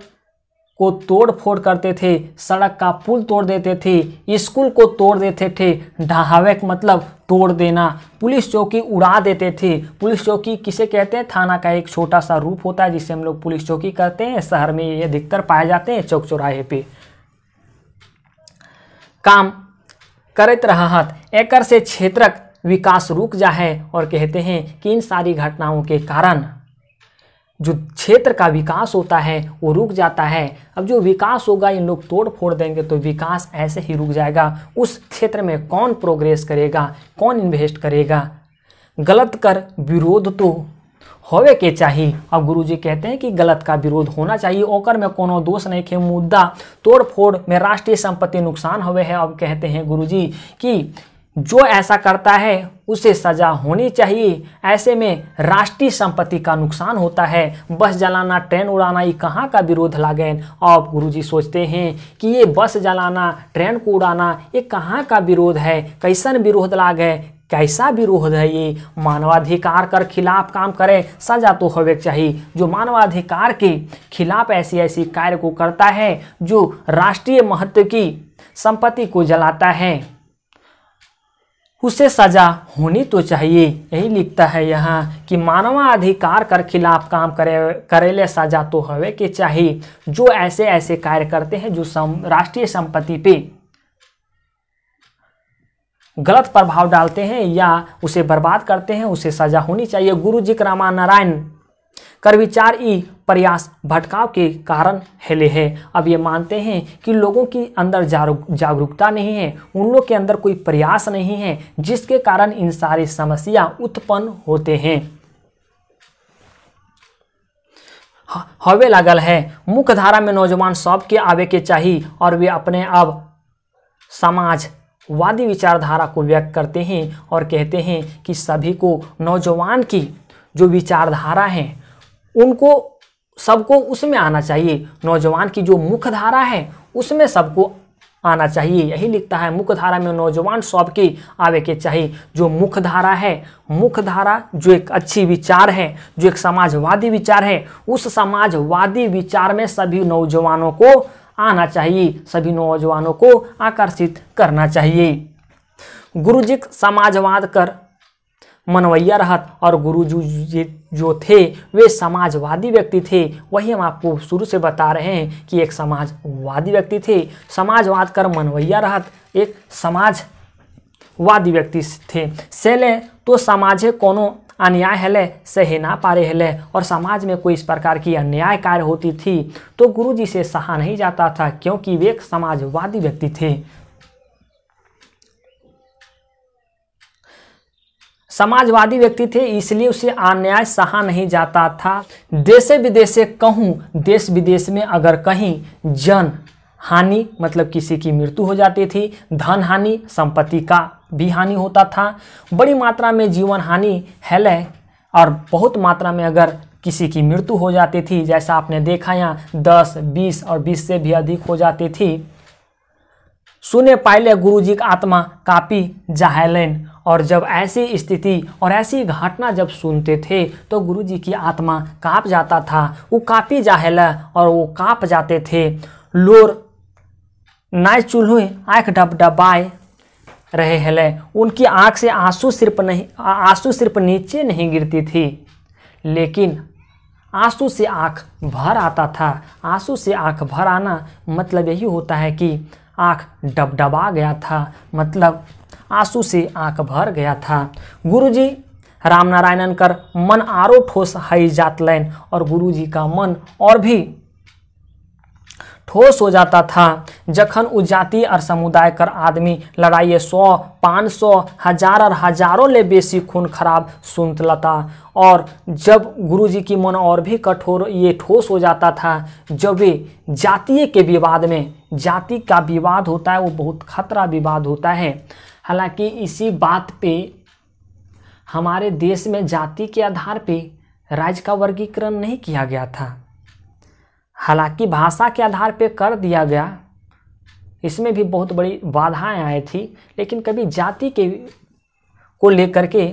को तोड़ फोड़ करते थे सड़क का पुल तोड़ देते थे स्कूल को तोड़ देते थे ढहावेक मतलब तोड़ देना पुलिस चौकी उड़ा देते थे पुलिस चौकी किसे कहते हैं थाना का एक छोटा सा रूप होता है जिसे हम लोग पुलिस चौकी कहते हैं शहर में ये अधिकतर पाए जाते हैं चौक चौराहे पे काम करत हाथ एकर से क्षेत्रक विकास रुक जाए और कहते हैं कि इन सारी घटनाओं के कारण जो क्षेत्र का विकास होता है वो रुक जाता है अब जो विकास होगा इन लोग तोड़ फोड़ देंगे तो विकास ऐसे ही रुक जाएगा उस क्षेत्र में कौन प्रोग्रेस करेगा कौन इन्वेस्ट करेगा गलत कर विरोध तो होवे के चाहिए अब गुरुजी कहते हैं कि गलत का विरोध होना चाहिए ओकर में कोनो दोष नहीं के मुद्दा तोड़ फोड़ में राष्ट्रीय संपत्ति नुकसान हुए है अब कहते हैं गुरुजी कि जो ऐसा करता है उसे सजा होनी चाहिए ऐसे में राष्ट्रीय संपत्ति का नुकसान होता है बस जलाना ट्रेन उड़ाना ये कहाँ का विरोध लागे और गुरुजी सोचते हैं कि ये बस जलाना ट्रेन को उड़ाना ये कहाँ का विरोध है कैसन विरोध लागे कैसा विरोध है ये मानवाधिकार कर खिलाफ काम करें सजा तो होवे चाहिए जो मानवाधिकार के खिलाफ ऐसी ऐसी कार्य को करता है जो राष्ट्रीय महत्व की संपत्ति को जलाता है उसे सजा होनी तो चाहिए यही लिखता है यहाँ कि मानवाधिकार कर खिलाफ काम करे करेले सजा तो हवे के चाहिए जो ऐसे ऐसे कार्य करते हैं जो सम, राष्ट्रीय संपत्ति पे गलत प्रभाव डालते हैं या उसे बर्बाद करते हैं उसे सजा होनी चाहिए गुरु जी रामा नारायण कर विचार ई प्रयास भटकाव के कारण हेले है अब ये मानते हैं कि लोगों के अंदर जागरूकता नहीं है उन लोग के अंदर कोई प्रयास नहीं है जिसके कारण इन सारे समस्या उत्पन्न होते हैं हवे लागल है मुख्य धारा में नौजवान सबके आवे के चाहिए और वे अपने अब समाज वादी विचारधारा को व्यक्त करते हैं और कहते हैं कि सभी को नौजवान की जो विचारधारा है उनको सबको उसमें आना चाहिए नौजवान की जो मुख्य धारा है उसमें सबको आना चाहिए यही लिखता है मुख्य धारा में नौजवान सबके आवे के चाहिए जो मुख्य धारा है मुख्य धारा जो एक अच्छी विचार है जो एक समाजवादी विचार है उस समाजवादी विचार में सभी नौजवानों को आना चाहिए सभी नौजवानों को आकर्षित करना चाहिए गुरुजी समाजवाद कर मनवैया रहत और गुरु जी जो थे वे समाजवादी व्यक्ति थे वही हम आपको शुरू से बता रहे हैं कि एक समाजवादी व्यक्ति थे समाजवाद कर मनवैया रहत एक समाजवादी व्यक्ति थे सेले तो समाज कोनो अन्याय हले सहे ना पारे हले और समाज में कोई इस प्रकार की अन्याय कार्य होती थी तो गुरुजी से सहा नहीं जाता था क्योंकि वे एक समाजवादी व्यक्ति थे समाजवादी व्यक्ति थे इसलिए उसे अन्याय सहा नहीं जाता था देशे विदेशे कहूँ देश विदेश में अगर कहीं जन हानि मतलब किसी की मृत्यु हो जाती थी धन हानि संपत्ति का भी हानि होता था बड़ी मात्रा में जीवन हानि है और बहुत मात्रा में अगर किसी की मृत्यु हो जाती थी जैसा आपने देखा यहाँ दस बीस और बीस से भी अधिक हो जाती थी सुने पाले गुरुजी का आत्मा कापी जाहलेन और जब ऐसी स्थिति और ऐसी घटना जब सुनते थे तो गुरु जी की आत्मा काँप जाता था वो काँपी जाहल और वो काँप जाते थे लोर नाय चूल्हे आँख डबाए रहे हले उनकी आँख से आंसू सिर्फ नहीं आंसू सिर्फ नीचे नहीं गिरती थी लेकिन आंसू से आँख भर आता था आंसू से आँख भर आना मतलब यही होता है कि आँख डबडबा गया था मतलब आंसू से आंख भर गया था गुरुजी रामनारायणन कर मन आरो ठोस हई जात लैन और गुरुजी का मन और भी ठोस हो जाता था जखन उ जाति और समुदाय कर आदमी लड़ाइए सौ पाँच सौ हजार और हजारों ले बेसी खून खराब सुनत लता और जब गुरुजी की मन और भी कठोर ये ठोस हो जाता था जब वे जातीय के विवाद में जाति का विवाद होता है वो बहुत खतरा विवाद होता है हालांकि इसी बात पे हमारे देश में जाति के आधार पे राज्य का वर्गीकरण नहीं किया गया था हालांकि भाषा के आधार पे कर दिया गया इसमें भी बहुत बड़ी बाधाएं आई थी लेकिन कभी जाति के को लेकर के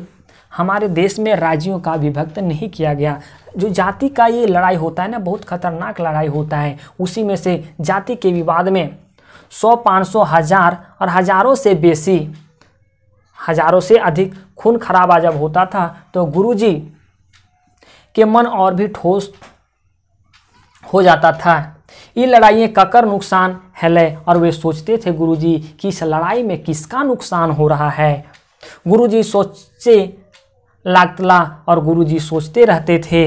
हमारे देश में राज्यों का विभक्त नहीं किया गया जो जाति का ये लड़ाई होता है ना बहुत खतरनाक लड़ाई होता है उसी में से जाति के विवाद में सौ पाँच सौ हज़ार और हज़ारों से बेसी हज़ारों से अधिक खून खराबा जब होता था तो गुरुजी के मन और भी ठोस हो जाता था ये लड़ाइयाँ ककर नुकसान है और वे सोचते थे गुरुजी कि इस लड़ाई में किसका नुकसान हो रहा है गुरुजी सोचे लागतला और गुरुजी सोचते रहते थे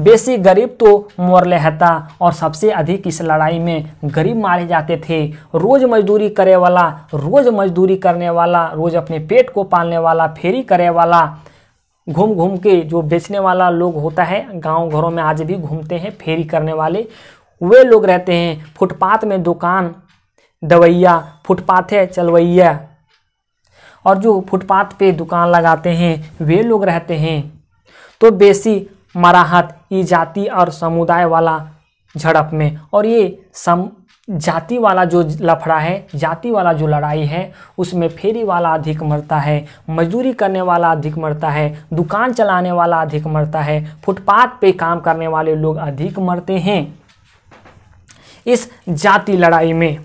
बेसी गरीब तो मोर लेता और सबसे अधिक इस लड़ाई में गरीब मारे जाते थे रोज़ मजदूरी करे वाला रोज़ मजदूरी करने वाला रोज़ अपने पेट को पालने वाला फेरी करे वाला घूम घूम के जो बेचने वाला लोग होता है गांव घरों में आज भी घूमते हैं फेरी करने वाले वे लोग रहते हैं फुटपाथ में दुकान दवैया फुटपाथ है चलवैया और जो फुटपाथ पे दुकान लगाते हैं वे लोग रहते हैं तो बेसी मराहत ये जाति और समुदाय वाला झड़प में और ये सम जाति वाला जो लफड़ा है जाति वाला जो लड़ाई है उसमें फेरी वाला अधिक मरता है मजदूरी करने वाला अधिक मरता है दुकान चलाने वाला अधिक मरता है फुटपाथ पे काम करने वाले लोग अधिक मरते हैं इस जाति लड़ाई में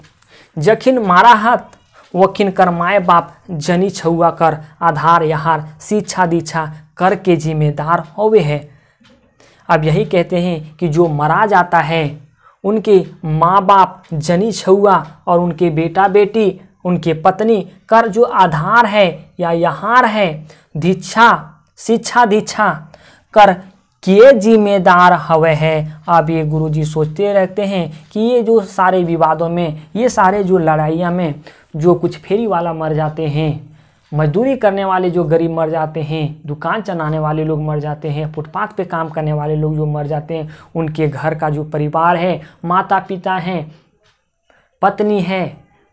जखिन मारा हाथ वखिन कर माए बाप जनी छुआ कर आधार यहार शिक्षा दीक्षा कर के जिम्मेदार होवे है अब यही कहते हैं कि जो मरा जाता है उनके माँ बाप जनी छुआ और उनके बेटा बेटी उनके पत्नी कर जो आधार है या यहार है दीक्षा शिक्षा दीक्षा कर किए जिम्मेदार हवे है अब ये गुरुजी सोचते रहते हैं कि ये जो सारे विवादों में ये सारे जो लड़ाइयाँ में जो कुछ फेरी वाला मर जाते हैं मजदूरी करने वाले जो गरीब मर जाते हैं दुकान चलाने वाले लोग मर जाते हैं फुटपाथ पे काम करने वाले लोग जो मर जाते हैं उनके घर का जो परिवार है माता पिता हैं पत्नी है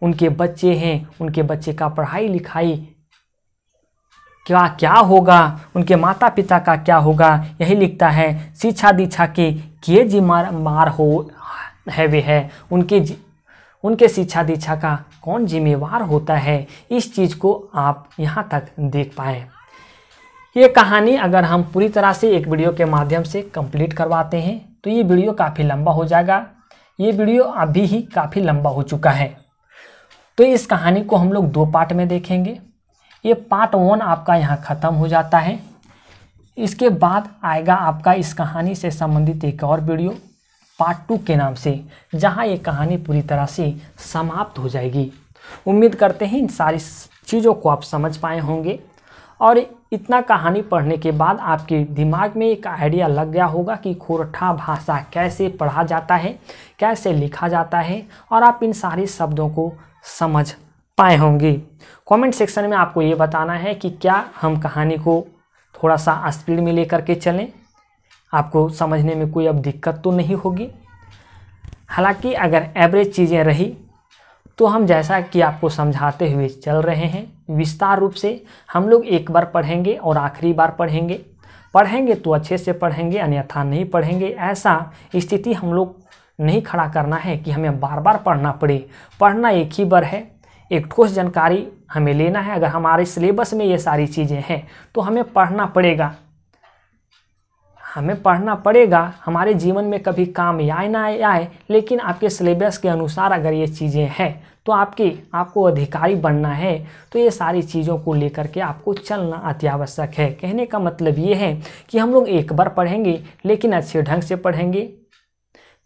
उनके बच्चे हैं उनके बच्चे का पढ़ाई लिखाई क्या क्या होगा उनके माता पिता का क्या होगा यही लिखता है शिक्षा दीक्षा के के जी मार मार हो है वे है उनके उनके शिक्षा दीक्षा का कौन जिम्मेवार होता है इस चीज़ को आप यहाँ तक देख पाएँ ये कहानी अगर हम पूरी तरह से एक वीडियो के माध्यम से कंप्लीट करवाते हैं तो ये वीडियो काफ़ी लंबा हो जाएगा ये वीडियो अभी ही काफ़ी लंबा हो चुका है तो इस कहानी को हम लोग दो पार्ट में देखेंगे ये पार्ट वन आपका यहाँ ख़त्म हो जाता है इसके बाद आएगा आपका इस कहानी से संबंधित एक और वीडियो पार्ट टू के नाम से जहाँ ये कहानी पूरी तरह से समाप्त हो जाएगी उम्मीद करते हैं इन सारी चीज़ों को आप समझ पाए होंगे और इतना कहानी पढ़ने के बाद आपके दिमाग में एक आइडिया लग गया होगा कि खोरठा भाषा कैसे पढ़ा जाता है कैसे लिखा जाता है और आप इन सारे शब्दों को समझ पाए होंगे कमेंट सेक्शन में आपको ये बताना है कि क्या हम कहानी को थोड़ा सा स्पीड में लेकर के चलें आपको समझने में कोई अब दिक्कत तो नहीं होगी हालांकि अगर एवरेज चीज़ें रही तो हम जैसा कि आपको समझाते हुए चल रहे हैं विस्तार रूप से हम लोग एक बार पढ़ेंगे और आखिरी बार पढ़ेंगे पढ़ेंगे तो अच्छे से पढ़ेंगे अन्यथा नहीं पढ़ेंगे ऐसा स्थिति हम लोग नहीं खड़ा करना है कि हमें बार बार पढ़ना पड़े पढ़ना एक ही बार है एक ठोस जानकारी हमें लेना है अगर हमारे सिलेबस में ये सारी चीज़ें हैं तो हमें पढ़ना पड़ेगा हमें पढ़ना पड़ेगा हमारे जीवन में कभी काम आए ना आए लेकिन आपके सिलेबस के अनुसार अगर ये चीज़ें हैं तो आपकी आपको अधिकारी बनना है तो ये सारी चीज़ों को लेकर के आपको चलना अति आवश्यक है कहने का मतलब ये है कि हम लोग एक बार पढ़ेंगे लेकिन अच्छे ढंग से पढ़ेंगे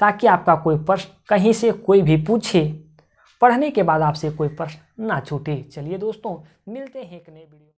ताकि आपका कोई प्रश्न कहीं से कोई भी पूछे पढ़ने के बाद आपसे कोई प्रश्न ना छूटे चलिए दोस्तों मिलते हैं एक नए वीडियो